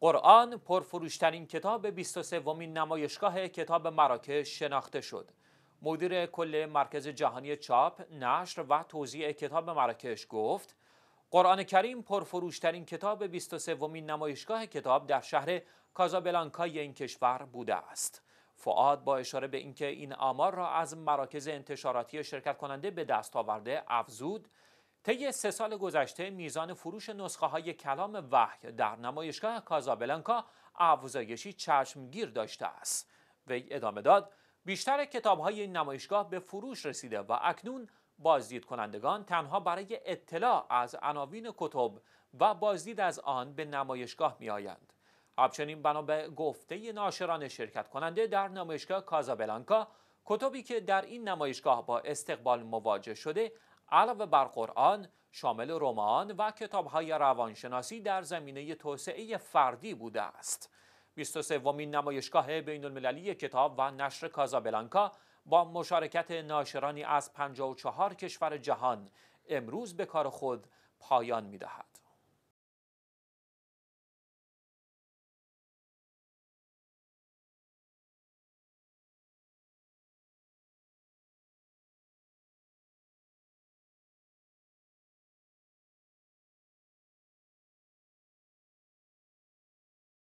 قرآن پرفروشترین کتاب 23 ومین نمایشگاه کتاب مراکش شناخته شد. مدیر کل مرکز جهانی چاپ، نشر و توزیع کتاب مراکش گفت قرآن کریم پرفروشترین کتاب 23 ومین نمایشگاه کتاب در شهر کازابلانکای این کشور بوده است. فعاد با اشاره به اینکه این آمار را از مراکز انتشاراتی شرکت کننده به دست آورده افزود طی سه سال گذشته میزان فروش نسخه های کلام وحی در نمایشگاه کازابلانکا افزایشی چشمگیر داشته است وی ادامه داد بیشتر کتاب های این نمایشگاه به فروش رسیده و اکنون بازدید کنندگان تنها برای اطلاع از عناوین کتب و بازدید از آن به نمایشگاه می آیند. همچنین بنا به گفته ناشران شرکت کننده در نمایشگاه کازابلانکا کتبی که در این نمایشگاه با استقبال مواجه شده علاوه بر قرآن شامل رمان و کتابهای روانشناسی در زمینه توسعه فردی بوده است 23 ومین نمایشگاه بین المللی کتاب و نشر کازابلانکا با مشارکت ناشرانی از 54 کشور جهان امروز به کار خود پایان می دهد.